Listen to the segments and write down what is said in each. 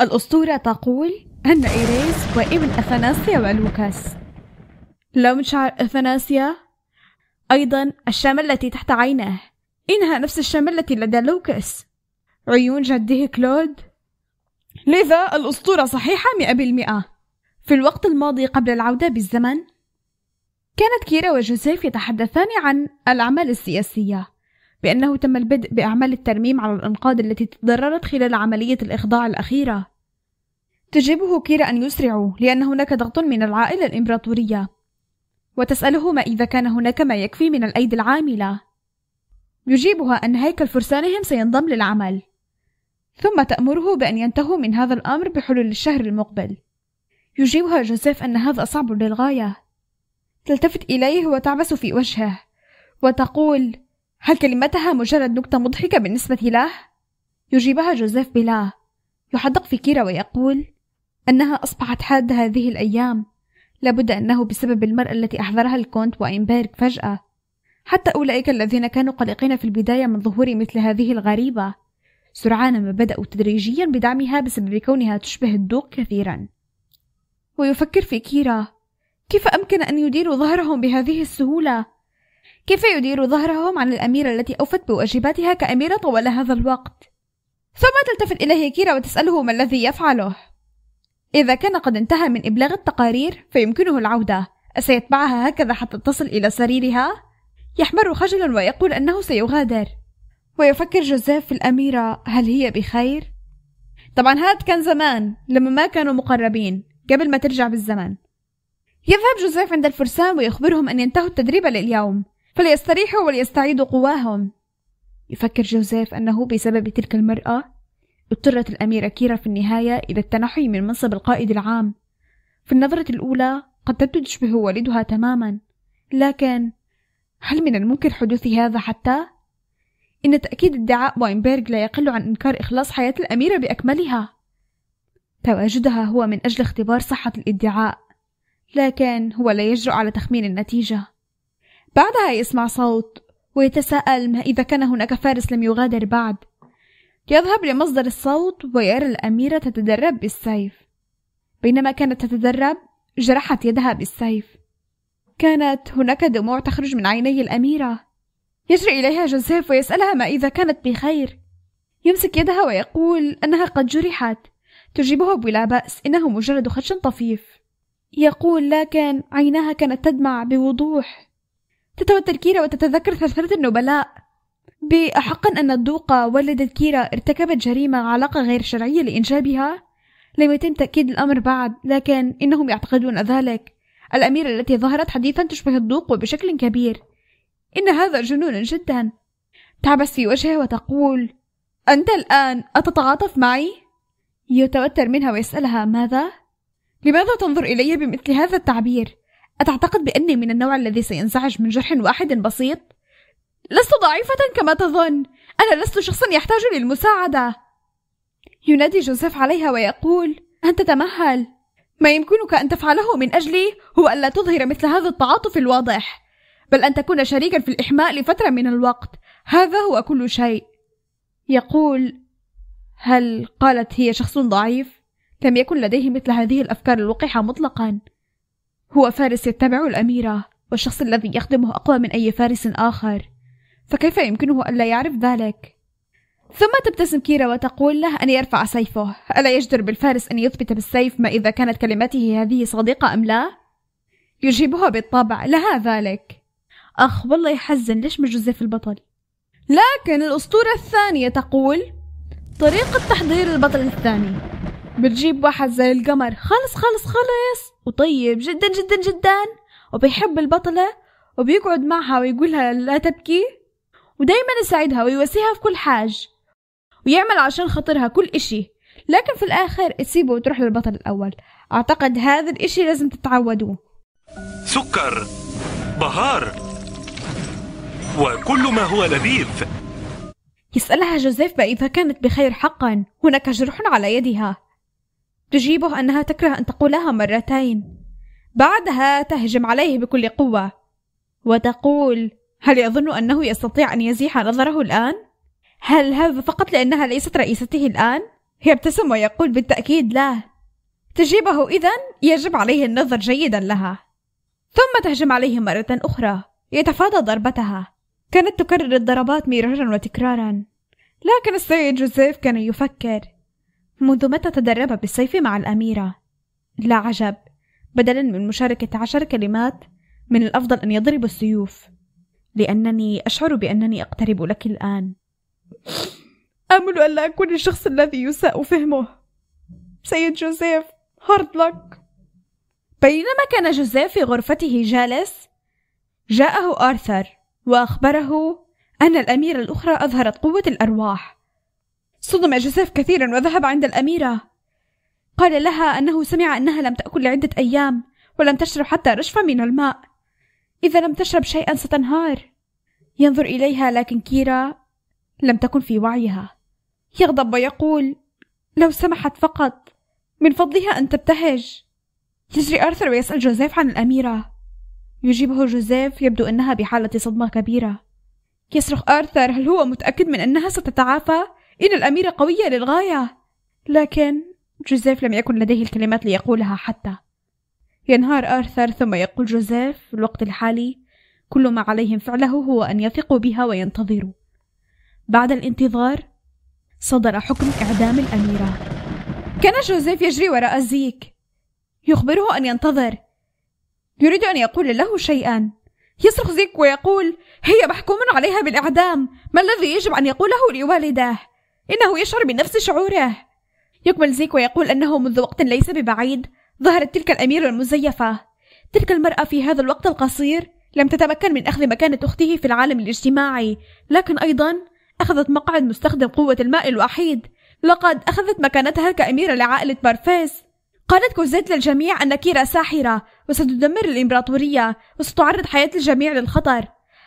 الأسطورة تقول أن إيريس وابن أثناسيا ولوكاس لون شعر أثناسيا أيضا الشامة التي تحت عينه إنها نفس الشامة التي لدى لوكاس عيون جده كلود لذا الأسطورة صحيحة مئة بالمئة في الوقت الماضي قبل العودة بالزمن كانت كيرا وجوزيف يتحدثان عن الأعمال السياسية بأنه تم البدء بأعمال الترميم على الأنقاض التي تضررت خلال عملية الإخضاع الأخيرة. تجيبه كيرا أن يسرعوا لأن هناك ضغط من العائلة الإمبراطورية، وتسأله ما إذا كان هناك ما يكفي من الأيدي العاملة. يجيبها أن هيكل فرسانهم سينضم للعمل، ثم تأمره بأن ينتهوا من هذا الأمر بحلول الشهر المقبل. يجيبها جوزيف أن هذا صعب للغاية. تلتفت إليه وتعبس في وجهه، وتقول: هل كلمتها مجرد نكتة مضحكة بالنسبة له؟ يجيبها جوزيف بلا يحدق في كيرا ويقول أنها أصبحت حادة هذه الأيام لابد أنه بسبب المرأة التي أحضرها الكونت وإنبيرغ فجأة حتى أولئك الذين كانوا قلقين في البداية من ظهور مثل هذه الغريبة سرعان ما بدأوا تدريجيا بدعمها بسبب كونها تشبه الدوق كثيرا ويفكر في كيرا كيف أمكن أن يديروا ظهرهم بهذه السهولة كيف يدير ظهرهم عن الأميرة التي أوفت بواجباتها كأميرة طوال هذا الوقت ثم تلتفت إليه كيرا وتسأله ما الذي يفعله إذا كان قد انتهى من إبلاغ التقارير فيمكنه العودة أسيتبعها هكذا حتى تصل إلى سريرها؟ يحمر خجلا ويقول أنه سيغادر ويفكر جوزيف في الأميرة هل هي بخير؟ طبعا هاد كان زمان لما ما كانوا مقربين قبل ما ترجع بالزمن يذهب جوزيف عند الفرسان ويخبرهم أن ينتهوا التدريب لليوم فليستريحوا وليستعيدوا قواهم يفكر جوزيف أنه بسبب تلك المرأة اضطرت الأميرة كيرا في النهاية إلى التنحي من منصب القائد العام في النظرة الأولى قد تبدو تشبه والدها تماما لكن هل من الممكن حدوث هذا حتى؟ إن تأكيد ادعاء واينبرغ لا يقل عن إنكار إخلاص حياة الأميرة بأكملها تواجدها هو من أجل اختبار صحة الادعاء لكن هو لا يجرؤ على تخمين النتيجة بعدها يسمع صوت ويتساءل ما إذا كان هناك فارس لم يغادر بعد يذهب لمصدر الصوت ويرى الأميرة تتدرب بالسيف بينما كانت تتدرب جرحت يدها بالسيف كانت هناك دموع تخرج من عيني الأميرة يجري إليها جوزيف ويسألها ما إذا كانت بخير يمسك يدها ويقول أنها قد جرحت تجيبه بلا بأس إنه مجرد خدش طفيف يقول لكن عيناها كانت تدمع بوضوح تتوتر كيرا وتتذكر ثرثرة النبلاء بأحقا أن الدوقة والدة كيرا ارتكبت جريمة علاقة غير شرعية لإنجابها؟ لم يتم تأكيد الأمر بعد لكن إنهم يعتقدون ذلك الأميرة التي ظهرت حديثا تشبه الدوق وبشكل كبير إن هذا جنون جدا تعبس في وجهه وتقول أنت الآن أتتعاطف معي؟ يتوتر منها ويسألها ماذا؟ لماذا تنظر إلي بمثل هذا التعبير؟ أتعتقد بأني من النوع الذي سينزعج من جرح واحد بسيط؟ لست ضعيفة كما تظن أنا لست شخصا يحتاج للمساعدة ينادي جوزيف عليها ويقول أنت تمهل ما يمكنك أن تفعله من أجلي هو ألا تظهر مثل هذا التعاطف الواضح بل أن تكون شريكا في الإحماء لفترة من الوقت هذا هو كل شيء يقول هل قالت هي شخص ضعيف؟ لم يكن لديه مثل هذه الأفكار الوقحة مطلقا هو فارس يتبع الأميرة والشخص الذي يخدمه أقوى من أي فارس آخر فكيف يمكنه ألا يعرف ذلك؟ ثم تبتسم كيرا وتقول له أن يرفع سيفه ألا يجدر بالفارس أن يثبت بالسيف ما إذا كانت كلمته هذه صادقة أم لا؟ يجيبها بالطبع لها ذلك أخ والله يحزن ليش مجوزيف البطل لكن الأسطورة الثانية تقول طريقة تحضير البطل الثاني بتجيب واحد زي القمر خلص خلص خلص وطيب جدا جدا جدا وبيحب البطلة وبيقعد معها ويقولها لا تبكي ودايما يساعدها ويواسيها في كل حاج ويعمل عشان خاطرها كل إشي لكن في الآخر تسيبه وتروح للبطل الأول أعتقد هذا الإشي لازم تتعودوه سكر بهار وكل ما هو لذيذ يسألها جوزيف إذا كانت بخير حقا هناك جرح على يدها تجيبه أنها تكره أن تقولها مرتين بعدها تهجم عليه بكل قوة وتقول هل يظن أنه يستطيع أن يزيح نظره الآن؟ هل هذا فقط لأنها ليست رئيسته الآن؟ يبتسم ويقول بالتأكيد لا تجيبه إذا يجب عليه النظر جيدا لها ثم تهجم عليه مرة أخرى يتفادى ضربتها كانت تكرر الضربات مرارا وتكرارا لكن السيد جوزيف كان يفكر منذ متى تدرب بالسيف مع الأميرة؟ لا عجب بدلا من مشاركة عشر كلمات من الأفضل أن يضرب السيوف لأنني أشعر بأنني أقترب لك الآن آمل ألا أكون الشخص الذي يساء فهمه سيد جوزيف هارد لك بينما كان جوزيف في غرفته جالس جاءه آرثر وأخبره أن الأميرة الأخرى أظهرت قوة الأرواح صدم جوزيف كثيرا وذهب عند الأميرة قال لها أنه سمع أنها لم تأكل لعدة أيام ولم تشرب حتى رشفة من الماء إذا لم تشرب شيئا ستنهار ينظر إليها لكن كيرا لم تكن في وعيها يغضب ويقول لو سمحت فقط من فضلها أن تبتهج يجري آرثر ويسأل جوزيف عن الأميرة يجيبه جوزيف يبدو أنها بحالة صدمة كبيرة يصرخ آرثر هل هو متأكد من أنها ستتعافى؟ إن الأميرة قوية للغاية لكن جوزيف لم يكن لديه الكلمات ليقولها حتى ينهار آرثر ثم يقول جوزيف في الوقت الحالي كل ما عليهم فعله هو أن يثقوا بها وينتظروا بعد الانتظار صدر حكم إعدام الأميرة كان جوزيف يجري وراء زيك يخبره أن ينتظر يريد أن يقول له شيئا يصرخ زيك ويقول هي محكوم عليها بالإعدام ما الذي يجب أن يقوله لوالده؟ إنه يشعر بنفس شعوره يكمل زيك ويقول أنه منذ وقت ليس ببعيد ظهرت تلك الأميرة المزيفة تلك المرأة في هذا الوقت القصير لم تتمكن من أخذ مكانة أخته في العالم الاجتماعي لكن أيضا أخذت مقعد مستخدم قوة الماء الوحيد لقد أخذت مكانتها كأميرة لعائلة بارفيس قالت كوزيت للجميع أن كيرا ساحرة وستدمر الإمبراطورية وستعرض حياة الجميع للخطر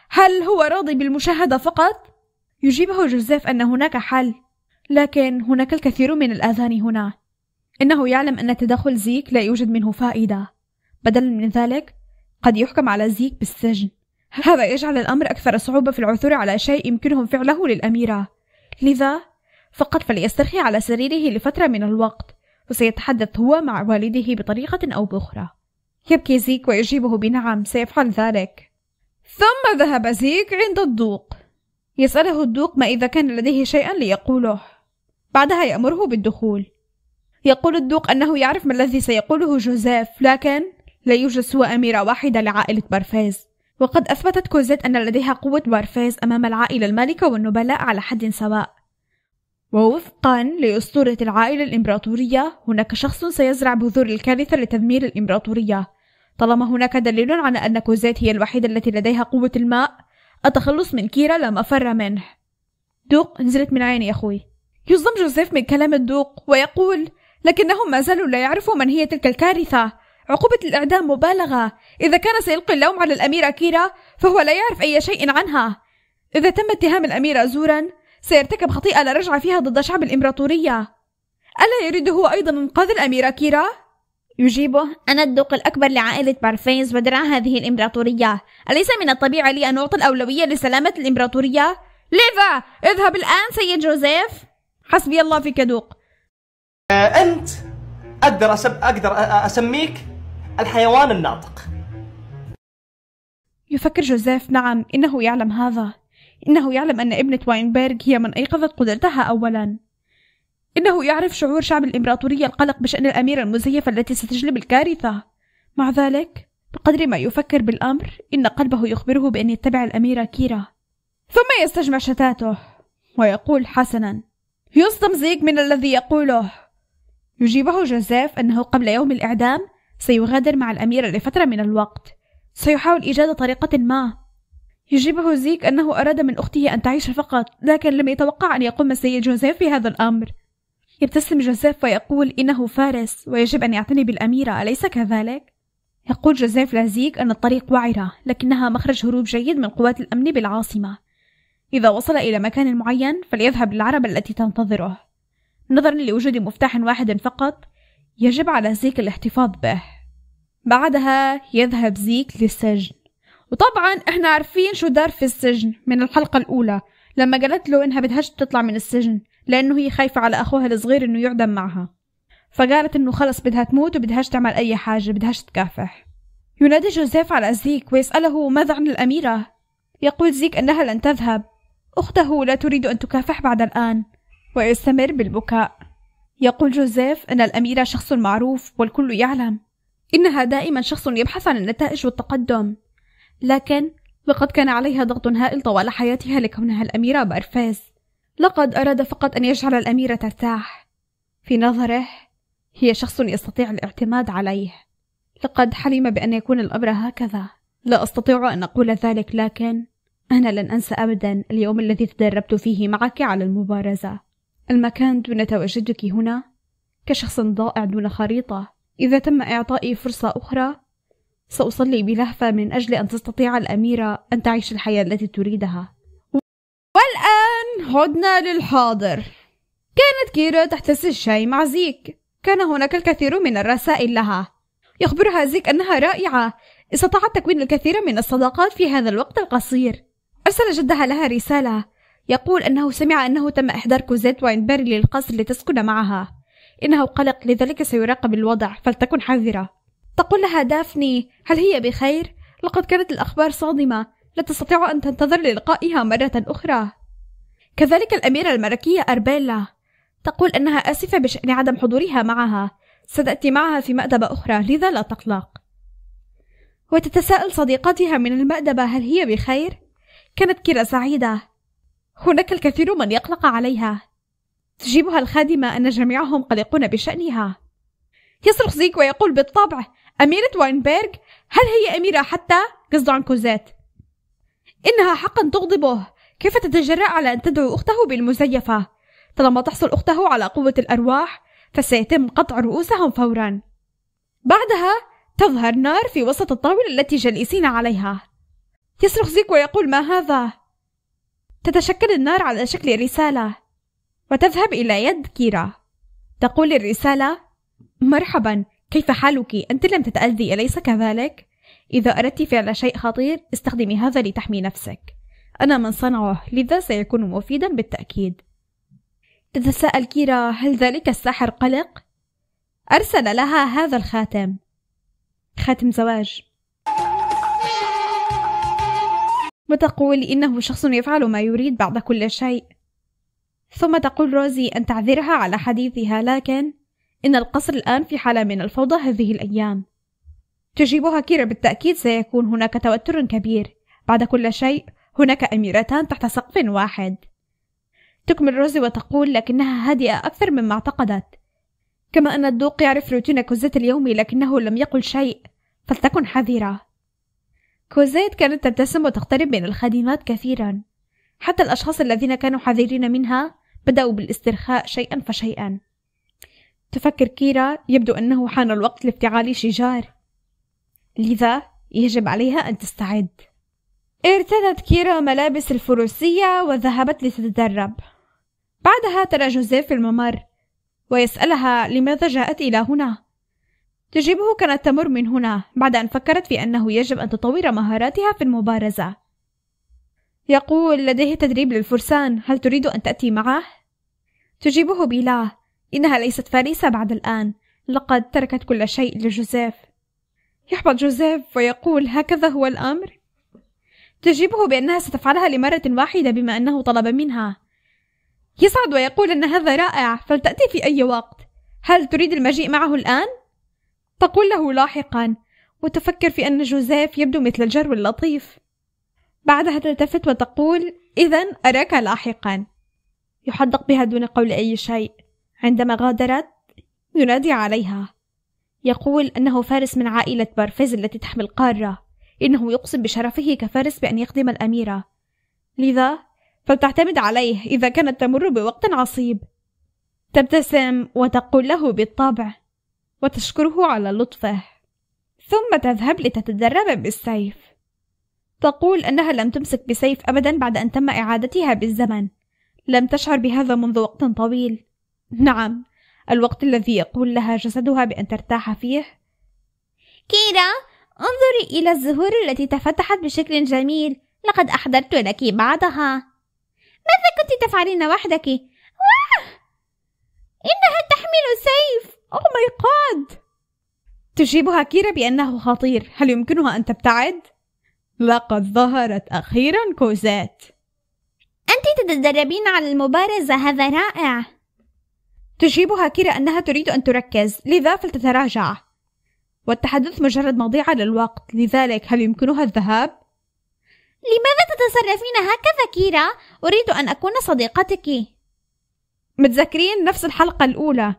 هل هو راضي بالمشاهدة فقط؟ يجيبه جوزيف أن هناك حل لكن هناك الكثير من الآذان هنا إنه يعلم أن تدخل زيك لا يوجد منه فائدة بدلا من ذلك قد يحكم على زيك بالسجن هذا يجعل الأمر أكثر صعوبة في العثور على شيء يمكنهم فعله للأميرة لذا فقط فليسترخي على سريره لفترة من الوقت وسيتحدث هو مع والده بطريقة أو بأخرى يبكي زيك ويجيبه بنعم سيفعل ذلك ثم ذهب زيك عند الدوق يسأله الدوق ما إذا كان لديه شيئا ليقوله بعدها يأمره بالدخول يقول الدوق أنه يعرف ما الذي سيقوله جوزيف لكن لا يوجد سوى أميرة واحدة لعائلة بارفيز وقد أثبتت كوزيت أن لديها قوة بارفيز أمام العائلة المالكة والنبلاء على حد سواء ووفقا لأسطورة العائلة الإمبراطورية هناك شخص سيزرع بذور الكارثة لتدمير الإمبراطورية طالما هناك دليل على أن كوزيت هي الوحيدة التي لديها قوة الماء التخلص من كيرا لا مفر منه دوق نزلت من عيني يا أخوي يصدم جوزيف من كلام الدوق ويقول لكنهم ما زالوا لا يعرفوا من هي تلك الكارثة عقوبة الإعدام مبالغة إذا كان سيلقي اللوم على الأميرة كيرا فهو لا يعرف أي شيء عنها إذا تم اتهام الأميرة زورا سيرتكب خطيئة لا رجعة فيها ضد شعب الإمبراطورية ألا يريد هو أيضا إنقاذ الأميرة كيرا؟ يجيبه أنا الدوق الأكبر لعائلة بارفيز ودرع هذه الإمبراطورية أليس من الطبيعي لي أن أعطي الأولوية لسلامة الإمبراطورية؟ لذا اذهب الآن سيد جوزيف حسبي الله فيك دوق آه، أنت أقدر أسب... أقدر أسميك الحيوان الناطق يفكر جوزيف نعم إنه يعلم هذا إنه يعلم أن ابنة واينبرغ هي من أيقظت قدرتها أولا إنه يعرف شعور شعب الإمبراطورية القلق بشأن الأميرة المزيفة التي ستجلب الكارثة مع ذلك بقدر ما يفكر بالأمر إن قلبه يخبره بأن يتبع الأميرة كيرا ثم يستجمع شتاته ويقول حسنا يصدم زيك من الذي يقوله يجيبه جوزيف أنه قبل يوم الإعدام سيغادر مع الأميرة لفترة من الوقت سيحاول إيجاد طريقة ما يجيبه زيك أنه أراد من أخته أن تعيش فقط لكن لم يتوقع أن يقوم السيد جوزيف بهذا الأمر يبتسم جوزيف ويقول إنه فارس ويجب أن يعتني بالأميرة أليس كذلك؟ يقول جوزيف لزيك أن الطريق وعرة لكنها مخرج هروب جيد من قوات الأمن بالعاصمة إذا وصل إلى مكان معين فليذهب للعربة التي تنتظره نظرا لوجود مفتاح واحد فقط يجب على زيك الاحتفاظ به بعدها يذهب زيك للسجن وطبعا احنا عارفين شو دار في السجن من الحلقة الأولى لما قالت له انها بدهاش تطلع من السجن لأنه هي خايفة على أخوها الصغير انه يعدم معها فقالت انه خلص بدها تموت وبدهاش تعمل أي حاجة بدهاش تكافح ينادي جوزيف على زيك ويسأله ماذا عن الأميرة يقول زيك أنها لن تذهب أخته لا تريد أن تكافح بعد الآن ويستمر بالبكاء يقول جوزيف أن الأميرة شخص معروف والكل يعلم إنها دائما شخص يبحث عن النتائج والتقدم لكن لقد كان عليها ضغط هائل طوال حياتها لكونها الأميرة بارفيز لقد أراد فقط أن يجعل الأميرة ترتاح في نظره هي شخص يستطيع الاعتماد عليه لقد حلم بأن يكون الأمر هكذا لا أستطيع أن أقول ذلك لكن أنا لن أنسى أبدا اليوم الذي تدربت فيه معك على المبارزة المكان دون تواجدك هنا كشخص ضائع دون خريطة إذا تم إعطائي فرصة أخرى سأصلي بلهفة من أجل أن تستطيع الأميرة أن تعيش الحياة التي تريدها والآن عدنا للحاضر كانت كيرا تحتس الشاي مع زيك كان هناك الكثير من الرسائل لها يخبرها زيك أنها رائعة استطاعت تكوين الكثير من الصداقات في هذا الوقت القصير أرسل جدها لها رسالة يقول أنه سمع أنه تم إحضار كوزيت وينبري للقصر لتسكن معها إنه قلق لذلك سيراقب الوضع فلتكن حذرة تقول لها دافني هل هي بخير؟ لقد كانت الأخبار صادمة لا تستطيع أن تنتظر للقائها مرة أخرى كذلك الأميرة الملكية أربيلا تقول أنها آسفة بشأن عدم حضورها معها ستأتي معها في مأدبة أخرى لذا لا تقلق وتتساءل صديقتها من المأدبة هل هي بخير؟ كانت كيرا سعيدة هناك الكثير من يقلق عليها تجيبها الخادمة أن جميعهم قلقون بشأنها يصرخ زيك ويقول بالطبع أميرة واينبرغ هل هي أميرة حتى؟ قصد عن كوزيت إنها حقا تغضبه كيف تتجرأ على أن تدعو أخته بالمزيفة؟ طالما تحصل أخته على قوة الأرواح فسيتم قطع رؤوسهم فورا بعدها تظهر نار في وسط الطاولة التي جالسين عليها يصرخ زيك ويقول ما هذا تتشكل النار على شكل رسالة وتذهب إلى يد كيرا تقول الرسالة مرحبا كيف حالك أنت لم تتأذي أليس كذلك؟ إذا أردت فعل شيء خطير استخدمي هذا لتحمي نفسك أنا من صنعه لذا سيكون مفيدا بالتأكيد تتساءل كيرا هل ذلك الساحر قلق؟ أرسل لها هذا الخاتم خاتم زواج وتقول إنه شخص يفعل ما يريد بعد كل شيء ثم تقول روزي أن تعذرها على حديثها لكن إن القصر الآن في حالة من الفوضى هذه الأيام تجيبها كيرا بالتأكيد سيكون هناك توتر كبير بعد كل شيء هناك أميرتان تحت سقف واحد تكمل روزي وتقول لكنها هادئة أكثر مما اعتقدت كما أن الدوق يعرف روتين كوزيت اليومي لكنه لم يقل شيء فلتكن حذرة كوزيت كانت تبتسم وتقترب من الخادمات كثيرا حتى الأشخاص الذين كانوا حذرين منها بدأوا بالاسترخاء شيئا فشيئا تفكر كيرا يبدو أنه حان الوقت لافتعال شجار لذا يجب عليها أن تستعد ارتدت كيرا ملابس الفروسية وذهبت لتتدرب بعدها ترى جوزيف في الممر ويسألها لماذا جاءت إلى هنا تجربه كانت تمر من هنا بعد أن فكرت في أنه يجب أن تطور مهاراتها في المبارزة. يقول لديه تدريب للفرسان، هل تريد أن تأتي معه؟ تجيبه بلا، إنها ليست فريسة بعد الآن، لقد تركت كل شيء لجوزيف. يحبط جوزيف ويقول هكذا هو الأمر؟ تجيبه بأنها ستفعلها لمرة واحدة بما أنه طلب منها. يسعد ويقول أن هذا رائع، فلتأتي في أي وقت. هل تريد المجيء معه الآن؟ تقول له لاحقا وتفكر في أن جوزيف يبدو مثل الجرو اللطيف بعدها تلتفت وتقول إذا أراك لاحقا يحدق بها دون قول أي شيء عندما غادرت ينادي عليها يقول أنه فارس من عائلة بارفيز التي تحمي القارة إنه يقسم بشرفه كفارس بأن يخدم الأميرة لذا فلتعتمد عليه إذا كانت تمر بوقت عصيب تبتسم وتقول له بالطبع وتشكره على لطفه ثم تذهب لتتدرب بالسيف تقول أنها لم تمسك بسيف أبدا بعد أن تم إعادتها بالزمن لم تشعر بهذا منذ وقت طويل نعم الوقت الذي يقول لها جسدها بأن ترتاح فيه كيرا انظري إلى الزهور التي تفتحت بشكل جميل لقد أحضرت لك بعضها ماذا كنت تفعلين وحدك؟ واه! إنها تحمل سيف أو ماي جاد تجيبها كيرا بأنه خطير هل يمكنها أن تبتعد؟ لقد ظهرت أخيرا كوزات أنت تتدربين على المبارزة هذا رائع تجيبها كيرا أنها تريد أن تركز لذا فلتتراجع والتحدث مجرد مضيعة للوقت لذلك هل يمكنها الذهاب؟ لماذا تتصرفين هكذا كيرا؟ أريد أن أكون صديقتك متذكرين نفس الحلقة الأولى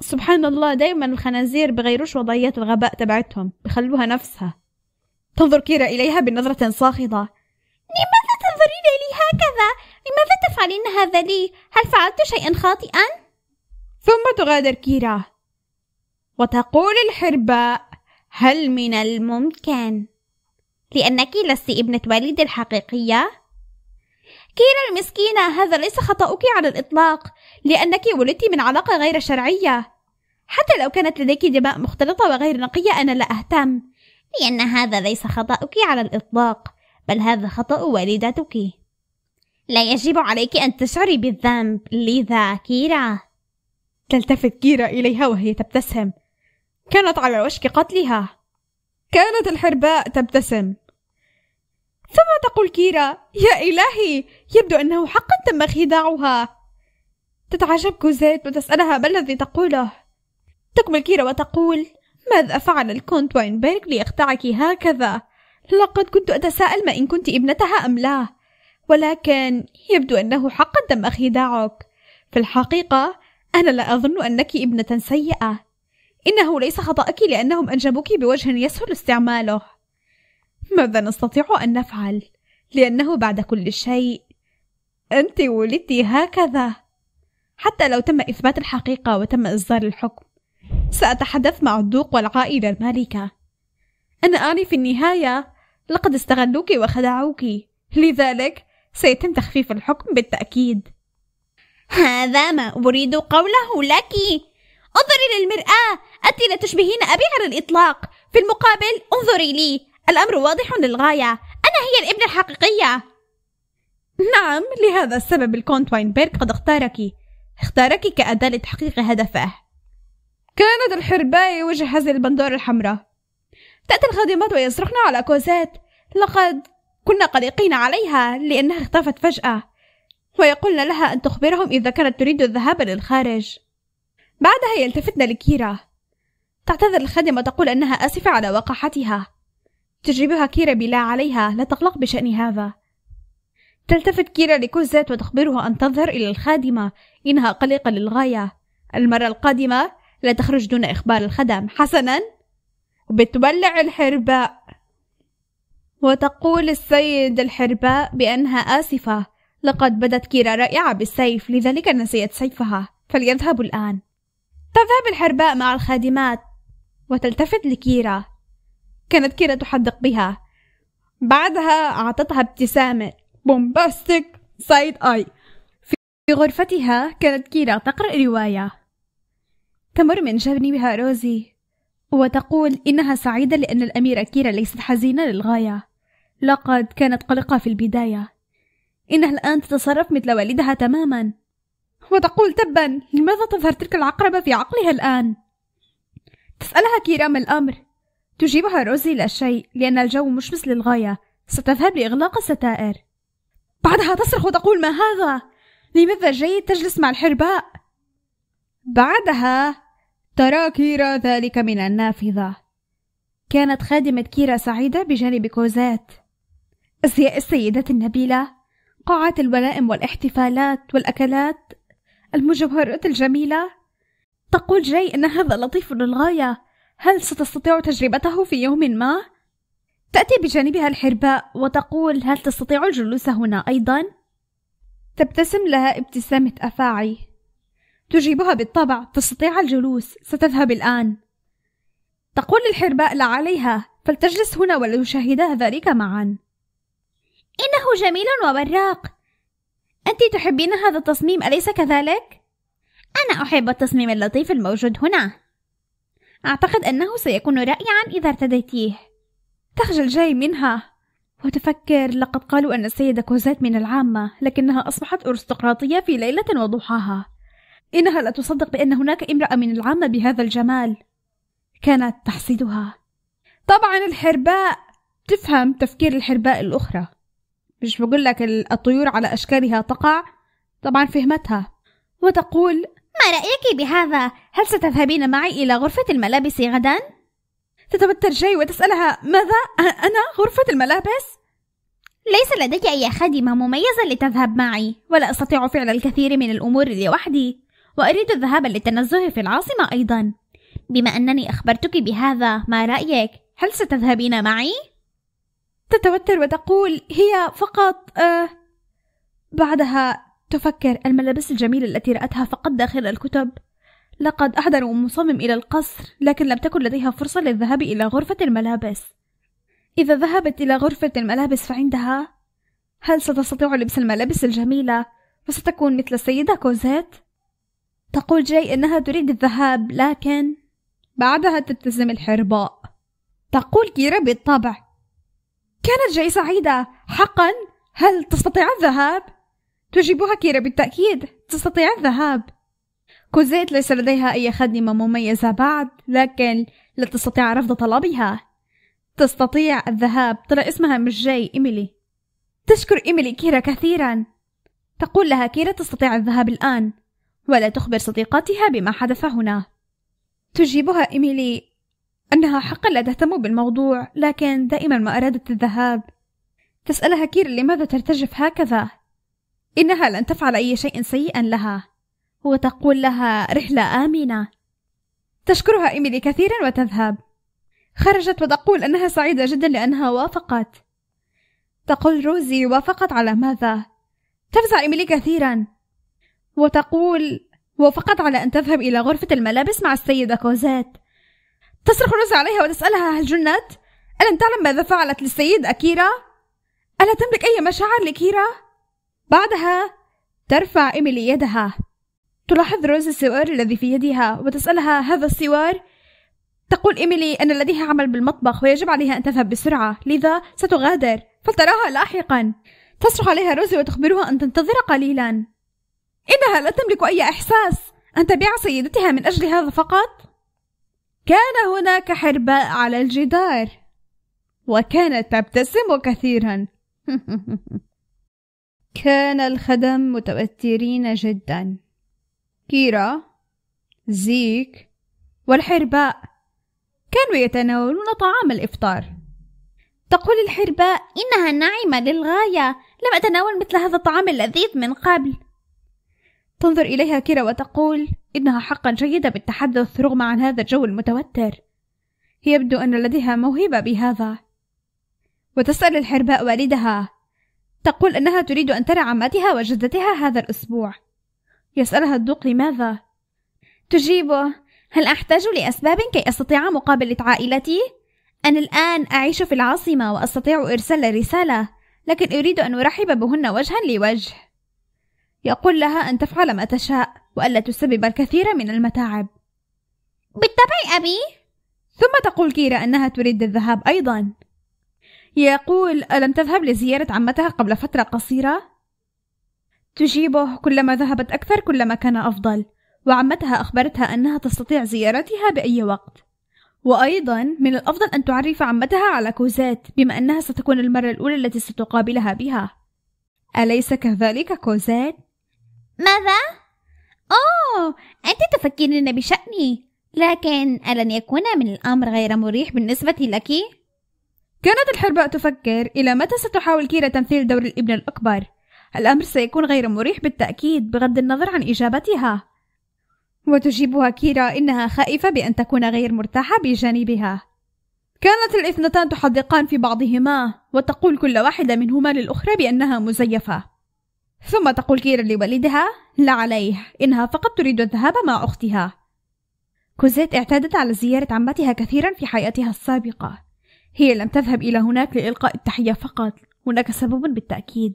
سبحان الله دايما الخنازير بغيروش وضعية الغباء تبعتهم بخلوها نفسها تنظر كيرا إليها بنظرة ساخطة لماذا تنظرين لي هكذا؟ لماذا تفعلين هذا لي؟ هل فعلت شيئا خاطئا؟ ثم تغادر كيرا وتقول الحرباء هل من الممكن؟ لأنك لست ابنة والدي الحقيقية كيرا المسكينة هذا ليس خطأك على الإطلاق لأنك ولدت من علاقة غير شرعية حتى لو كانت لديك دماء مختلطة وغير نقية أنا لا أهتم لأن هذا ليس خطأك على الإطلاق بل هذا خطأ والدتك لا يجب عليك أن تشعري بالذنب لذا كيرا تلتفت كيرا إليها وهي تبتسم كانت على وشك قتلها كانت الحرباء تبتسم ثم تقول كيرا يا إلهي يبدو أنه حقا تم خداعها تتعجب كوزيت وتسألها ما الذي تقوله تكمل كيرا وتقول ماذا فعل الكونت واينبرغ ليخدعك هكذا لقد كنت أتساءل ما إن كنت ابنتها أم لا ولكن يبدو أنه حقا تم خداعك في الحقيقة أنا لا أظن أنك ابنة سيئة إنه ليس خطأك لأنهم أنجبوك بوجه يسهل استعماله ماذا نستطيع أن نفعل؟ لأنه بعد كل شيء أنت ولدت هكذا حتى لو تم إثبات الحقيقة وتم إصدار الحكم سأتحدث مع الدوق والعائلة المالكة أنا أعني في النهاية لقد استغلوك وخدعوك لذلك سيتم تخفيف الحكم بالتأكيد هذا ما أريد قوله لك انظري للمرآة أنت لا تشبهين أبي على الإطلاق في المقابل انظري لي الأمر واضح للغاية أنا هي الابنة الحقيقية نعم لهذا السبب الكونت واينبرغ قد اختارك اختارك كأداة لتحقيق هدفه كانت الحرباء وجهز البندورة الحمراء تأتي الخادمات ويصرخن على كوزات لقد كنا قلقين عليها لأنها اختفت فجأة ويقولن لها أن تخبرهم إذا كانت تريد الذهاب للخارج بعدها يلتفتن لكيرا تعتذر الخادمة وتقول أنها آسفة على وقاحتها تجربها كيرا بلا عليها لا تقلق بشأن هذا تلتفت كيرا لكوزيت وتخبرها أن تظهر إلى الخادمة إنها قلقة للغاية المرة القادمة لا تخرج دون إخبار الخدم حسنا بتولع الحرباء وتقول السيد الحرباء بأنها آسفة لقد بدت كيرا رائعة بالسيف لذلك نسيت سيفها فليذهب الآن تذهب الحرباء مع الخادمات وتلتفت لكيرا كانت كيرا تحدق بها بعدها أعطتها ابتسامة بومباستيك سايد آي في غرفتها كانت كيرا تقرأ رواية تمر من جانبها روزي وتقول إنها سعيدة لأن الأميرة كيرا ليست حزينة للغاية لقد كانت قلقة في البداية إنها الآن تتصرف مثل والدها تماما وتقول تبا لماذا تظهر تلك العقربة في عقلها الآن؟ تسألها كيرا ما الأمر تجيبها روزي لا شيء لأن الجو مشمس للغاية ستذهب لإغلاق الستائر بعدها تصرخ وتقول ما هذا لماذا جيد تجلس مع الحرباء بعدها ترى كيرا ذلك من النافذة كانت خادمة كيرا سعيدة بجانب كوزات أزياء السيدات النبيلة قاعات الولائم والاحتفالات والأكلات المجوهرات الجميلة تقول جاي أن هذا لطيف للغاية هل ستستطيع تجربته في يوم ما؟ تأتي بجانبها الحرباء وتقول هل تستطيع الجلوس هنا أيضا؟ تبتسم لها ابتسامة أفاعي تجيبها بالطبع تستطيع الجلوس ستذهب الآن تقول الحرباء لا عليها فلتجلس هنا ولنشاهدا ذلك معا إنه جميل وبراق أنت تحبين هذا التصميم أليس كذلك؟ أنا أحب التصميم اللطيف الموجود هنا أعتقد أنه سيكون رائعا إذا ارتديتيه تخجل جاي منها وتفكر لقد قالوا أن السيدة كوزات من العامة لكنها أصبحت أرستقراطية في ليلة وضحاها إنها لا تصدق بأن هناك امرأة من العامة بهذا الجمال كانت تحسدها طبعا الحرباء تفهم تفكير الحرباء الأخرى مش بقول لك الطيور على أشكالها تقع طبعا فهمتها وتقول ما رأيك بهذا؟ هل ستذهبين معي إلى غرفة الملابس غدا؟ تتوتر جاي وتسألها ماذا؟ أنا غرفة الملابس؟ ليس لدي أي خادمة مميزة لتذهب معي ولا أستطيع فعل الكثير من الأمور لوحدي وأريد الذهاب للتنزه في العاصمة أيضا بما أنني أخبرتك بهذا ما رأيك؟ هل ستذهبين معي؟ تتوتر وتقول هي فقط آه بعدها تفكر الملابس الجميلة التي رأتها فقط داخل الكتب لقد أحضروا مصمم إلى القصر لكن لم تكن لديها فرصة للذهاب إلى غرفة الملابس إذا ذهبت إلى غرفة الملابس فعندها هل ستستطيع لبس الملابس الجميلة وستكون مثل السيدة كوزيت؟ تقول جاي أنها تريد الذهاب لكن بعدها تبتسم الحرباء تقول كيرا بالطبع كانت جاي سعيدة حقا هل تستطيع الذهاب؟ تجيبها كيرا بالتأكيد تستطيع الذهاب كوزيت ليس لديها أي خادمة مميزة بعد لكن لا تستطيع رفض طلبها تستطيع الذهاب ترى اسمها مش جاي إيميلي تشكر إيميلي كيرا كثيرا تقول لها كيرا تستطيع الذهاب الآن ولا تخبر صديقاتها بما حدث هنا تجيبها إيميلي أنها حقا لا تهتم بالموضوع لكن دائما ما أرادت الذهاب تسألها كيرا لماذا ترتجف هكذا إنها لن تفعل أي شيء سيئا لها وتقول لها رحلة آمنة تشكرها إيميلي كثيرا وتذهب خرجت وتقول أنها سعيدة جدا لأنها وافقت تقول روزي وافقت على ماذا تفزع إيميلي كثيرا وتقول وافقت على أن تذهب إلى غرفة الملابس مع السيدة كوزات تصرخ روزي عليها وتسألها هل جنت؟ ألم تعلم ماذا فعلت للسيد أكيرا؟ ألا تملك أي مشاعر لكيرا؟ بعدها ترفع إيميلي يدها تلاحظ روز السوار الذي في يدها وتسألها هذا السوار؟ تقول إيميلي أن لديها عمل بالمطبخ ويجب عليها أن تذهب بسرعة لذا ستغادر فلتراها لاحقا تصرخ عليها روزي وتخبرها أن تنتظر قليلا إنها لا تملك أي إحساس أن تبيع سيدتها من أجل هذا فقط كان هناك حرباء على الجدار وكانت تبتسم كثيرا كان الخدم متوترين جدا كيرا زيك والحرباء كانوا يتناولون طعام الإفطار تقول الحرباء إنها ناعمة للغاية لم أتناول مثل هذا الطعام اللذيذ من قبل تنظر إليها كيرا وتقول إنها حقا جيدة بالتحدث رغم عن هذا الجو المتوتر يبدو أن لديها موهبة بهذا وتسأل الحرباء والدها تقول أنها تريد أن ترى عمتها وجدتها هذا الأسبوع يسألها الدوق لماذا؟ تجيبه هل أحتاج لأسباب كي أستطيع مقابلة عائلتي؟ أنا الآن أعيش في العاصمة وأستطيع إرسال رسالة لكن أريد أن أرحب بهن وجها لوجه يقول لها أن تفعل ما تشاء وألا تسبب الكثير من المتاعب بالطبع أبي ثم تقول كيرا أنها تريد الذهاب أيضا يقول ألم تذهب لزيارة عمتها قبل فترة قصيرة؟ تجيبه كلما ذهبت أكثر كلما كان أفضل وعمتها أخبرتها أنها تستطيع زيارتها بأي وقت وأيضا من الأفضل أن تعرف عمتها على كوزات بما أنها ستكون المرة الأولى التي ستقابلها بها أليس كذلك كوزات؟ ماذا؟ أوه أنت تفكرين بشأني لكن ألن يكون من الأمر غير مريح بالنسبة لك؟ كانت الحرباء تفكر إلى متى ستحاول كيرا تمثيل دور الابن الأكبر الأمر سيكون غير مريح بالتأكيد بغض النظر عن إجابتها وتجيبها كيرا إنها خائفة بأن تكون غير مرتاحة بجانبها كانت الاثنتان تحدقان في بعضهما وتقول كل واحدة منهما للأخرى بأنها مزيفة ثم تقول كيرا لوالدها لا عليه إنها فقط تريد الذهاب مع أختها كوزيت اعتادت على زيارة عمتها كثيرا في حياتها السابقة هي لم تذهب إلى هناك لإلقاء التحية فقط هناك سبب بالتأكيد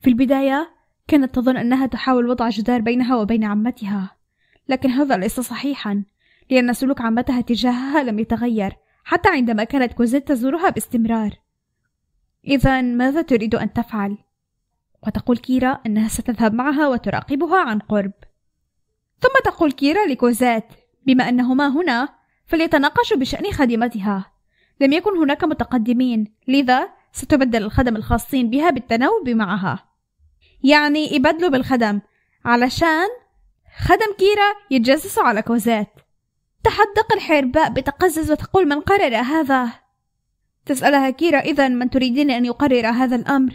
في البداية كانت تظن أنها تحاول وضع جدار بينها وبين عمتها لكن هذا ليس صحيحا لأن سلوك عمتها تجاهها لم يتغير حتى عندما كانت كوزيت تزورها باستمرار إذا ماذا تريد أن تفعل؟ وتقول كيرا أنها ستذهب معها وتراقبها عن قرب ثم تقول كيرا لكوزيت بما أنهما هنا فليتناقشوا بشأن خادمتها لم يكن هناك متقدمين لذا ستبدل الخدم الخاصين بها بالتناوب معها يعني يبدلوا بالخدم علشان خدم كيرا يتجسس على كوزات تحدق الحرباء بتقزز وتقول من قرر هذا تسألها كيرا إذا من تريدين أن يقرر هذا الأمر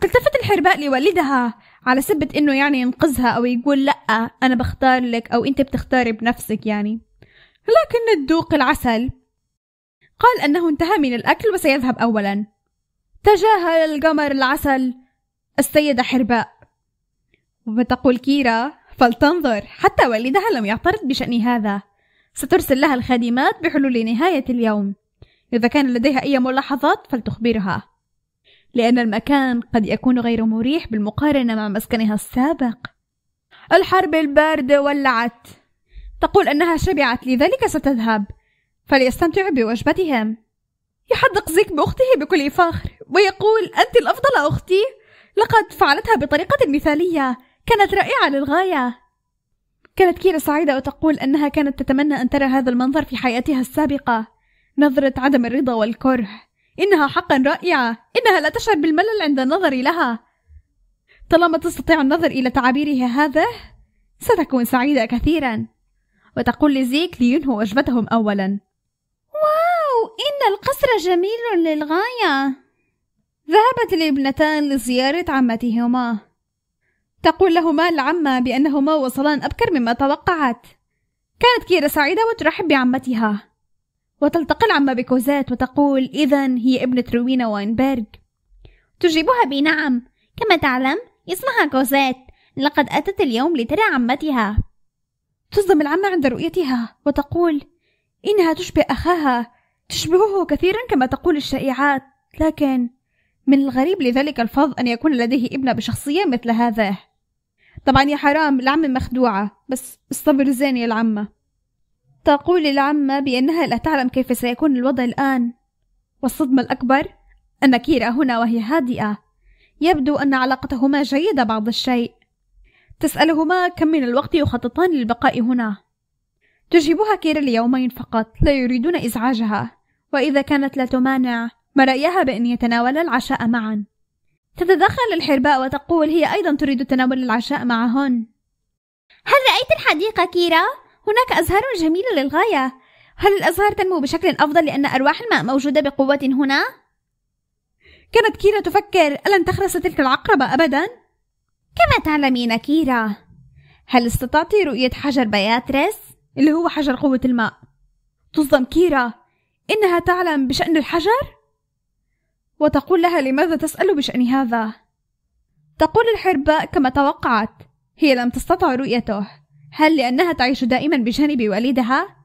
تلتفت الحرباء لوالدها على سبة إنه يعني ينقذها أو يقول لأ أنا بختار لك أو أنت بتختاري بنفسك يعني لكن الدوق العسل قال أنه انتهى من الأكل وسيذهب أولا تجاهل القمر العسل السيدة حرباء وتقول كيرا فلتنظر حتى والدها لم يعترض بشأن هذا سترسل لها الخادمات بحلول نهاية اليوم إذا كان لديها أي ملاحظات فلتخبرها لأن المكان قد يكون غير مريح بالمقارنة مع مسكنها السابق الحرب الباردة ولعت تقول أنها شبعت لذلك ستذهب فليستمتعوا بوجبتهم يحدق زيك بأخته بكل فخر ويقول أنت الأفضل أختي لقد فعلتها بطريقة مثالية كانت رائعة للغاية كانت كيرا سعيدة وتقول أنها كانت تتمنى أن ترى هذا المنظر في حياتها السابقة نظرة عدم الرضا والكره إنها حقا رائعة إنها لا تشعر بالملل عند النظر لها طالما تستطيع النظر إلى تعابيرها هذا ستكون سعيدة كثيرا وتقول لزيك لينهوا وجبتهم أولا إن القصر جميل للغاية ذهبت الابنتان لزيارة عمتهما تقول لهما العمة بأنهما وصلان أبكر مما توقعت كانت كيرا سعيدة وترحب بعمتها وتلتقي العمة بكوزات وتقول إذا هي ابنة روينا وينبرغ. تجيبها بنعم كما تعلم اسمها كوزات لقد أتت اليوم لترى عمتها تصدم العمة عند رؤيتها وتقول إنها تشبه أخاها تشبهه كثيرا كما تقول الشائعات لكن من الغريب لذلك الفظ أن يكون لديه ابنة بشخصية مثل هذا طبعا يا حرام العمة مخدوعة بس الصبر زين يا العمة تقول العمة بأنها لا تعلم كيف سيكون الوضع الآن والصدمة الأكبر أن كيرا هنا وهي هادئة يبدو أن علاقتهما جيدة بعض الشيء تسألهما كم من الوقت يخططان للبقاء هنا تجيبها كيرا ليومين فقط لا يريدون إزعاجها وإذا كانت لا تمانع ما رأيها بأن يتناولا العشاء معا تتدخل الحرباء وتقول هي أيضا تريد تناول العشاء معهن هل رأيت الحديقة كيرا؟ هناك أزهار جميلة للغاية هل الأزهار تنمو بشكل أفضل لأن أرواح الماء موجودة بقوة هنا؟ كانت كيرا تفكر ألن تخرس تلك العقربة أبدا؟ كما تعلمين كيرا هل استطعت رؤية حجر بياتريس؟ اللي هو حجر قوة الماء تصدم كيرا إنها تعلم بشأن الحجر؟ وتقول لها لماذا تسأل بشأن هذا؟ تقول الحرباء كما توقعت هي لم تستطع رؤيته هل لأنها تعيش دائما بجانب والدها؟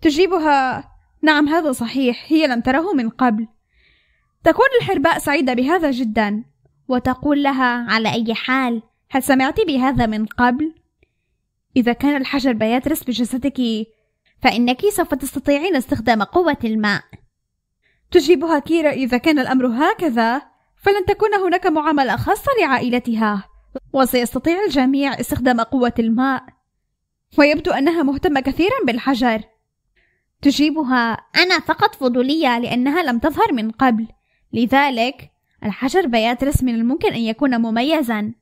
تجيبها نعم هذا صحيح هي لم تره من قبل تكون الحرباء سعيدة بهذا جدا وتقول لها على أي حال هل سمعت بهذا من قبل؟ إذا كان الحجر بياترس بجسدك فإنك سوف تستطيعين استخدام قوة الماء تجيبها كيرا إذا كان الأمر هكذا فلن تكون هناك معاملة خاصة لعائلتها وسيستطيع الجميع استخدام قوة الماء ويبدو أنها مهتمة كثيرا بالحجر تجيبها أنا فقط فضولية لأنها لم تظهر من قبل لذلك الحجر بياترس من الممكن أن يكون مميزا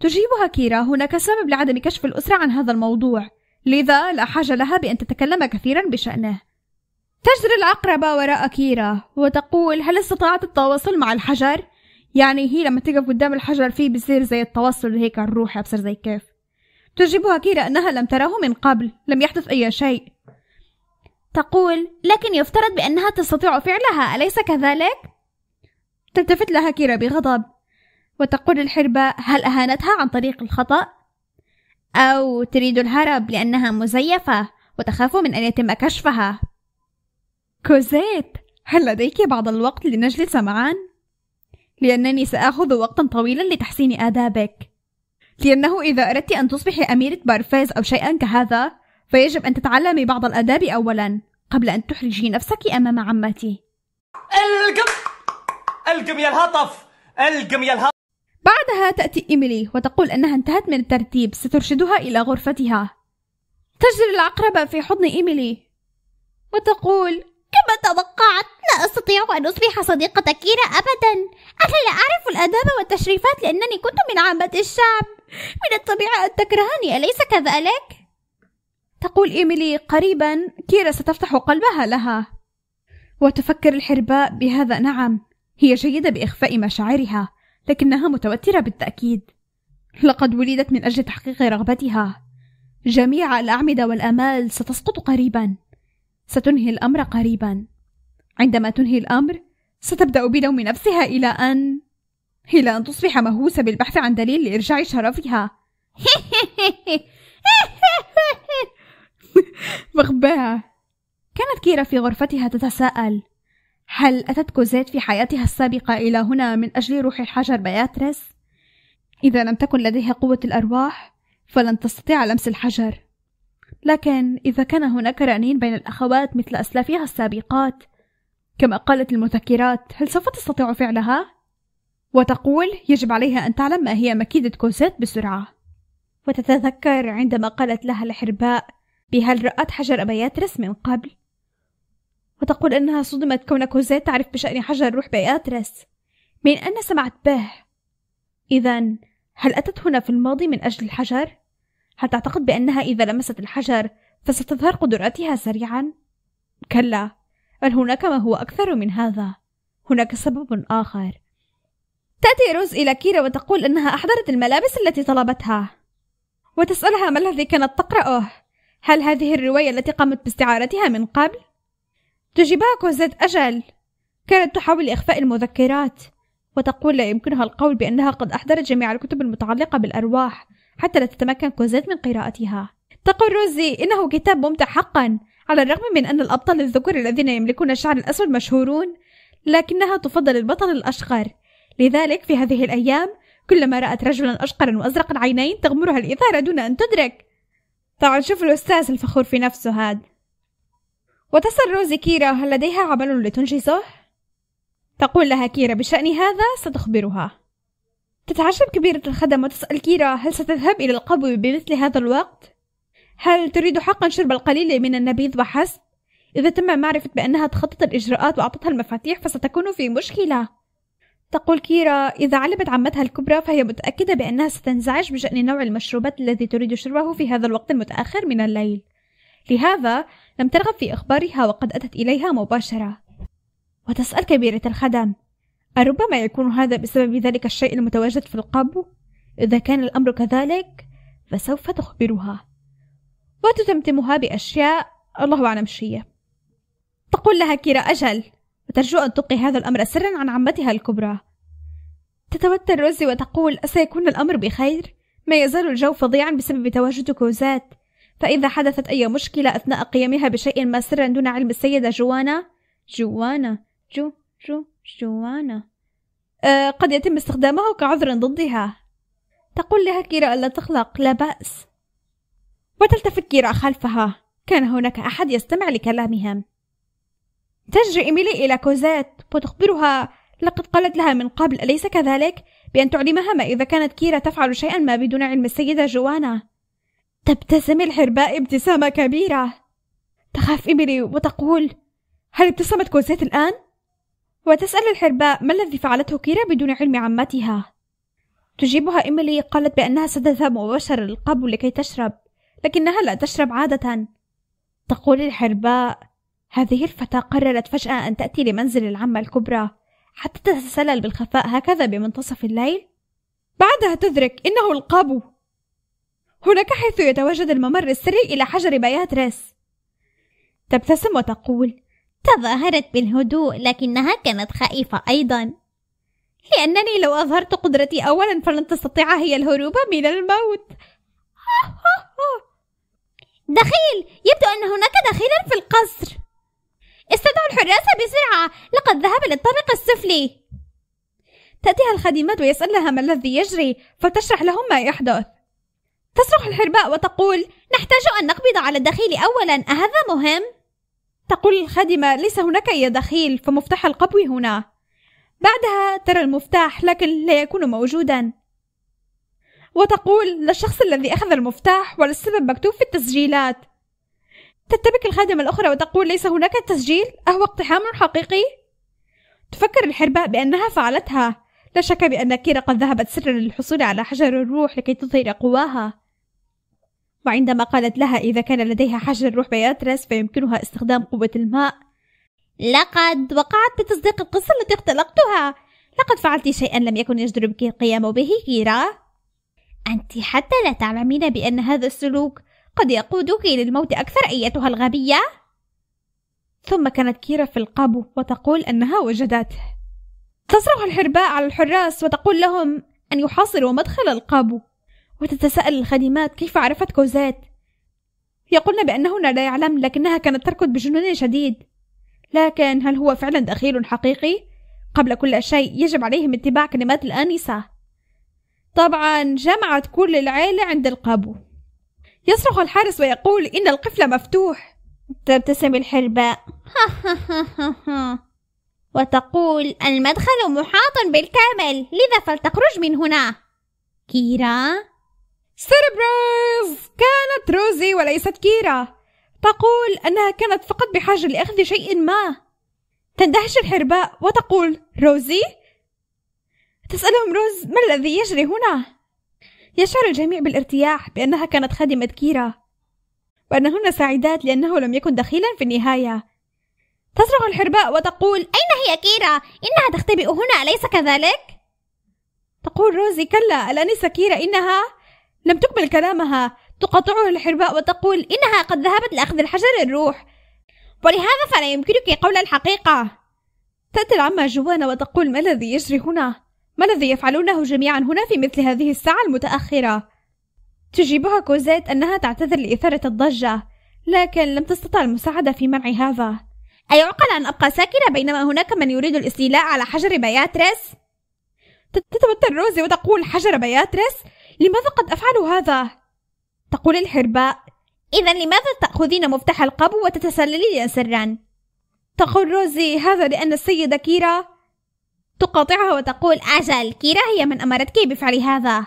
تجيبها كيرا هناك سبب لعدم كشف الأسرة عن هذا الموضوع لذا لا حاجة لها بأن تتكلم كثيرا بشأنه تجري العقربة وراء كيرا وتقول هل استطعت التواصل مع الحجر؟ يعني هي لما تقف قدام الحجر فيه بصير زي التواصل هيك الروحي بصير زي كيف تجيبها كيرا أنها لم تراه من قبل لم يحدث أي شيء تقول لكن يفترض بأنها تستطيع فعلها أليس كذلك؟ تلتفت لها كيرا بغضب وتقول الحربة هل أهانتها عن طريق الخطأ؟ أو تريد الهرب لأنها مزيفة وتخاف من أن يتم كشفها كوزيت هل لديك بعض الوقت لنجلس معا؟ لأنني سآخذ وقتا طويلا لتحسين آدابك لأنه إذا أردت أن تصبحي أميرة بارفيز أو شيئا كهذا فيجب أن تتعلمي بعض الآداب أولا قبل أن تحرجي نفسك أمام عمتي القم القم يا الهطف القم يا الهطف بعدها تأتي إيميلي وتقول أنها انتهت من الترتيب سترشدها إلى غرفتها تجري العقربة في حضن إيميلي وتقول كما توقعت لا أستطيع أن أصبح صديقة كيرا أبدا أنا لا أعرف الآداب والتشريفات لأنني كنت من عامة الشعب من الطبيعي أن تكرهني أليس كذلك؟ تقول إيميلي قريبا كيرا ستفتح قلبها لها وتفكر الحرباء بهذا نعم هي جيدة بإخفاء مشاعرها لكنها متوترة بالتأكيد لقد ولدت من أجل تحقيق رغبتها جميع الأعمدة والآمال ستسقط قريبا ستنهي الأمر قريبا عندما تنهي الأمر ستبدأ بلوم نفسها إلى أن إلى أن تصبح مهووسة بالبحث عن دليل لإرجاع شرفها مخبأة كانت كيرا في غرفتها تتساءل هل أتت كوزيت في حياتها السابقة إلى هنا من أجل روح الحجر بياترس؟ إذا لم تكن لديها قوة الأرواح فلن تستطيع لمس الحجر لكن إذا كان هناك رنين بين الأخوات مثل أسلافها السابقات كما قالت المذكرات هل سوف تستطيع فعلها؟ وتقول يجب عليها أن تعلم ما هي مكيدة كوزيت بسرعة وتتذكر عندما قالت لها الحرباء بهل رأت حجر أبياترس من قبل؟ وتقول أنها صدمت كون كوزيت تعرف بشأن حجر روح بياترس من أين سمعت به؟ إذا هل أتت هنا في الماضي من أجل الحجر؟ هل تعتقد بأنها إذا لمست الحجر فستظهر قدراتها سريعا؟ كلا بل هناك ما هو أكثر من هذا هناك سبب آخر تأتي روز إلى كيرا وتقول أنها أحضرت الملابس التي طلبتها وتسألها ما الذي كانت تقرأه هل هذه الرواية التي قامت باستعارتها من قبل؟ تجيباكو زد أجل كانت تحاول إخفاء المذكرات وتقول لا يمكنها القول بأنها قد أحضرت جميع الكتب المتعلقة بالأرواح حتى لا تتمكن كوزيت من قراءتها تقول روزي إنه كتاب ممتع حقا على الرغم من أن الأبطال الذكور الذين يملكون الشعر الأسود مشهورون لكنها تفضل البطل الأشقر لذلك في هذه الأيام كلما رأت رجلا أشقرا وأزرق العينين تغمرها الإثارة دون أن تدرك طبعا شوف الأستاذ الفخور في نفسه هذا وتسأل روزي كيرا هل لديها عمل لتنجزه؟ تقول لها كيرا بشأن هذا ستخبرها تتعجب كبيرة الخدم وتسأل كيرا هل ستذهب إلى القبو بمثل هذا الوقت؟ هل تريد حقا شرب القليل من النبيذ وحسب؟ إذا تم معرفة بأنها تخطط الإجراءات وأعطتها المفاتيح فستكون في مشكلة تقول كيرا إذا علمت عمتها الكبرى فهي متأكدة بأنها ستنزعج بشأن نوع المشروبات الذي تريد شربه في هذا الوقت المتأخر من الليل لهذا لم ترغب في إخبارها وقد أتت إليها مباشرة وتسأل كبيرة الخدم أربما يكون هذا بسبب ذلك الشيء المتواجد في القبو؟ إذا كان الأمر كذلك فسوف تخبرها وتتمتمها بأشياء الله أعلم شيء تقول لها كيرا أجل وترجو أن تبقي هذا الأمر سرا عن عمتها الكبرى تتوتر روزي وتقول أسيكون الأمر بخير؟ ما يزال الجو فظيعا بسبب تواجد كوزات فإذا حدثت أي مشكلة أثناء قيامها بشيء ما سرا دون علم السيدة جوانا جوانا جو جو جوانا آه قد يتم استخدامه كعذر ضدها تقول لها كيرا ألا تقلق لا بأس وتلتفت كيرا خلفها كان هناك أحد يستمع لكلامهم تجري إيميلي إلى كوزات وتخبرها لقد قالت لها من قبل أليس كذلك بأن تعلمها ما إذا كانت كيرا تفعل شيئا ما بدون علم السيدة جوانا تبتسم الحرباء ابتسامة كبيرة تخاف إيميلي وتقول هل ابتسمت كوزيت الآن؟ وتسأل الحرباء ما الذي فعلته كيرا بدون علم عمتها تجيبها إيميلي قالت بأنها ستذهب مباشرة للقبو لكي تشرب لكنها لا تشرب عادة تقول الحرباء هذه الفتاة قررت فجأة أن تأتي لمنزل العمة الكبرى حتى تتسلل بالخفاء هكذا بمنتصف الليل بعدها تدرك إنه القبو هناك حيث يتواجد الممر السري إلى حجر بياتريس تبتسم وتقول تظاهرت بالهدوء لكنها كانت خائفة أيضا لأنني لو أظهرت قدرتي أولا فلن تستطيع هي الهروب من الموت دخيل يبدو أن هناك دخيلا في القصر استدعوا الحراس بسرعة لقد ذهب للطريق السفلي تأتيها الخادمات ويسألها ما الذي يجري فتشرح لهم ما يحدث تصرخ الحرباء وتقول نحتاج أن نقبض على الدخيل أولا أهذا مهم؟ تقول الخادمة ليس هناك أي دخيل فمفتاح القبو هنا بعدها ترى المفتاح لكن لا يكون موجودا وتقول للشخص الذي أخذ المفتاح ولا السبب مكتوب في التسجيلات تتبك الخادمة الأخرى وتقول ليس هناك تسجيل أهو اقتحام حقيقي؟ تفكر الحرباء بأنها فعلتها لا شك بأن كيرا قد ذهبت سرا للحصول على حجر الروح لكي تظهر قواها وعندما قالت لها إذا كان لديها حجر روح بياترس فيمكنها استخدام قوة الماء لقد وقعت بتصديق القصة التي اختلقتها لقد فعلت شيئا لم يكن يجدر بك القيام به كيرا أنت حتى لا تعلمين بأن هذا السلوك قد يقودك للموت أكثر أيتها الغبية ثم كانت كيرا في القبو وتقول أنها وجدته تصرخ الحرباء على الحراس وتقول لهم أن يحاصروا مدخل القبو وتتساءل الخادمات كيف عرفت كوزات يقولن بأنهن لا يعلم لكنها كانت تركض بجنون شديد لكن هل هو فعلا دخيل حقيقي؟ قبل كل شيء يجب عليهم اتباع كلمات الآنسة طبعا جمعت كل العيلة عند القبو يصرخ الحارس ويقول إن القفل مفتوح تبتسم الحرباء وتقول المدخل محاط بالكامل لذا فلتخرج من هنا كيرا سربرايز كانت روزي وليست كيرا تقول أنها كانت فقط بحاجة لأخذ شيء ما تندهش الحرباء وتقول روزي تسألهم روز ما الذي يجري هنا يشعر الجميع بالارتياح بأنها كانت خادمة كيرا وأنهن سعيدات لأنه لم يكن دخيلا في النهاية تصرخ الحرباء وتقول أين هي كيرا؟ إنها تختبئ هنا أليس كذلك؟ تقول روزي كلا الآنسة كيرا إنها لم تكمل كلامها تقاطعه الحرباء وتقول إنها قد ذهبت لأخذ الحجر الروح ولهذا فلا يمكنك قول الحقيقة تأتي العمة جوانا وتقول ما الذي يجري هنا؟ ما الذي يفعلونه جميعا هنا في مثل هذه الساعة المتأخرة؟ تجيبها كوزيت أنها تعتذر لإثارة الضجة لكن لم تستطع المساعدة في منع هذا أيعقل أن أبقى ساكنة بينما هناك من يريد الاستيلاء على حجر بياترس؟ تتوتر روزي وتقول حجر بياترس لماذا قد أفعل هذا؟ تقول الحرباء إذا لماذا تأخذين مفتاح القبو وتتسللين سرا؟ تقول روزي هذا لأن السيدة كيرا تقاطعها وتقول أجل كيرا هي من أمرتك بفعل هذا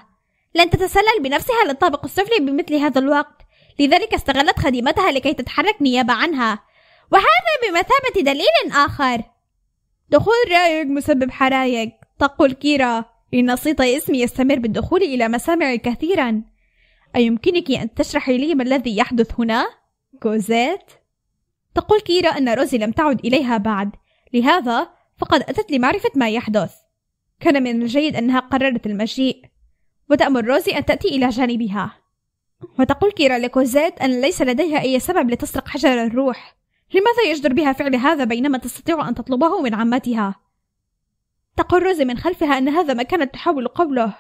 لن تتسلل بنفسها للطابق السفلي بمثل هذا الوقت لذلك استغلت خديمتها لكي تتحرك نيابة عنها وهذا بمثابة دليل آخر دخول رايق مسبب حرايق تقول كيرا لأن صيت اسمي يستمر بالدخول إلى مسامعي كثيرا أيمكنك أن تشرحي لي ما الذي يحدث هنا؟ كوزيت تقول كيرا أن روزي لم تعد إليها بعد لهذا فقد أتت لمعرفة ما يحدث كان من الجيد أنها قررت المجيء وتأمر روزي أن تأتي إلى جانبها وتقول كيرا لكوزيت أن ليس لديها أي سبب لتسرق حجر الروح لماذا يجدر بها فعل هذا بينما تستطيع أن تطلبه من عمتها تقول روزي من خلفها أن هذا ما كانت تحاول قوله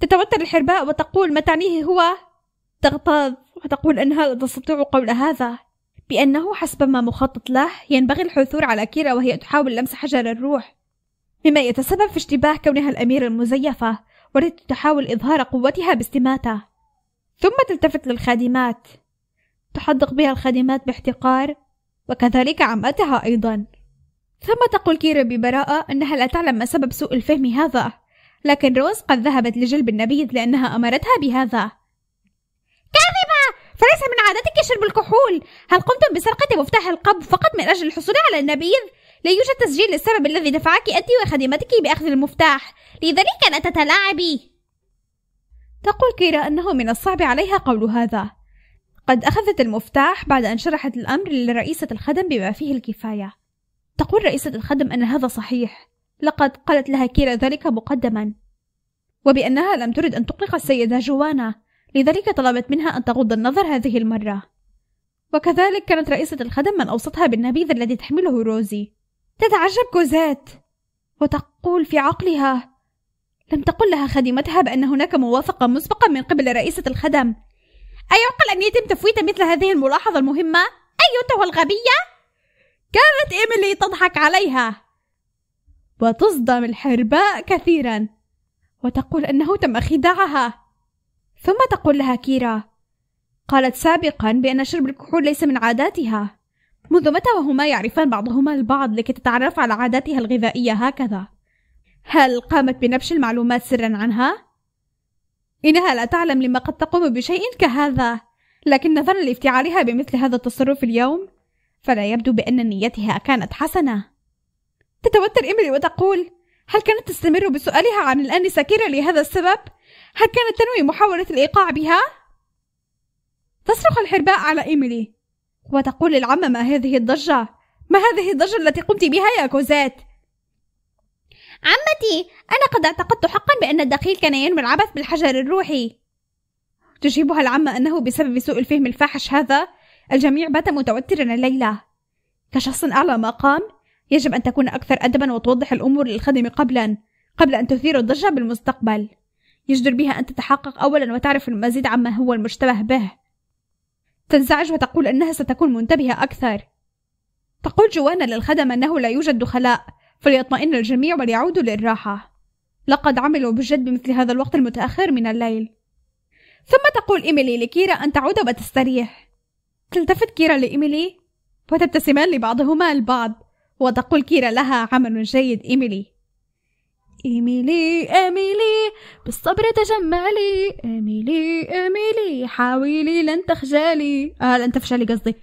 تتوتر الحرباء وتقول ما تعنيه هو تغتاظ وتقول أنها لا تستطيع قول هذا بأنه حسب ما مخطط له ينبغي الحثور على كيرا وهي تحاول لمس حجر الروح مما يتسبب في اشتباه كونها الأميرة المزيفة والتي تحاول إظهار قوتها باستماتة ثم تلتفت للخادمات تحدق بها الخادمات باحتقار وكذلك عمتها أيضا ثم تقول كيرا ببراءة أنها لا تعلم ما سبب سوء الفهم هذا لكن روز قد ذهبت لجلب النبيذ لأنها أمرتها بهذا كاذبة! فليس من عادتك شرب الكحول هل قمتم بسرقة مفتاح القب فقط من أجل الحصول على النبيذ؟ لا يوجد تسجيل للسبب الذي دفعك أنت وخدمتك بأخذ المفتاح لذلك لا تتلاعبي تقول كيرا أنه من الصعب عليها قول هذا قد أخذت المفتاح بعد أن شرحت الأمر لرئيسة الخدم بما فيه الكفاية تقول رئيسة الخدم أن هذا صحيح لقد قالت لها كيرا ذلك مقدما وبأنها لم ترد أن تقلق السيدة جوانا لذلك طلبت منها أن تغض النظر هذه المرة وكذلك كانت رئيسة الخدم من أوصتها بالنبيذ الذي تحمله روزي تتعجب كوزات وتقول في عقلها لم تقل لها خادمتها بأن هناك موافقة مسبقة من قبل رئيسة الخدم أيعقل أن يتم تفويت مثل هذه الملاحظة المهمة؟ أيتها الغبية؟ كانت إيميلي تضحك عليها وتصدم الحرباء كثيرا وتقول أنه تم خداعها ثم تقول لها كيرا قالت سابقا بأن شرب الكحول ليس من عاداتها منذ متى وهما يعرفان بعضهما البعض لكي تتعرف على عاداتها الغذائية هكذا هل قامت بنبش المعلومات سرا عنها؟ إنها لا تعلم لما قد تقوم بشيء كهذا لكن نظرا لافتعالها بمثل هذا التصرف اليوم فلا يبدو بأن نيتها كانت حسنة تتوتر إيميلي وتقول هل كانت تستمر بسؤالها عن الآنسة كيرا لهذا السبب؟ هل كانت تنوي محاولة الإيقاع بها؟ تصرخ الحرباء على إيميلي وتقول للعمة ما هذه الضجة؟ ما هذه الضجة التي قمت بها يا كوزات؟ عمتي أنا قد اعتقدت حقا بأن الدخيل كان ينوي العبث بالحجر الروحي تجيبها العمة أنه بسبب سوء الفهم الفاحش هذا الجميع بات متوترا الليلة كشخص أعلى مقام يجب أن تكون أكثر أدبا وتوضح الأمور للخدم قبلا قبل أن تثير الضجة بالمستقبل يجدر بها أن تتحقق أولا وتعرف المزيد عما هو المشتبه به تنزعج وتقول أنها ستكون منتبهة أكثر تقول جوانا للخدم أنه لا يوجد دخلاء فليطمئن الجميع وليعودوا للراحة لقد عملوا بجد بمثل هذا الوقت المتأخر من الليل ثم تقول إيميلي لكيرا أن تعود وتستريح تلتفت كيرا لإيميلي وتبتسمان لبعضهما البعض وتقول كيرا لها عمل جيد إيميلي إيميلي إيميلي بالصبر تجملي إيميلي إيميلي حاولي لن تخجلي آه لن تفشلي قصدي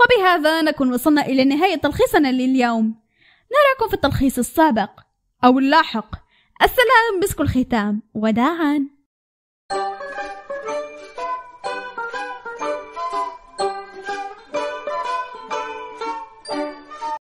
وبهذا نكون وصلنا إلى نهاية تلخيصنا لليوم نراكم في التلخيص السابق أو اللاحق السلام بسكو الختام وداعاً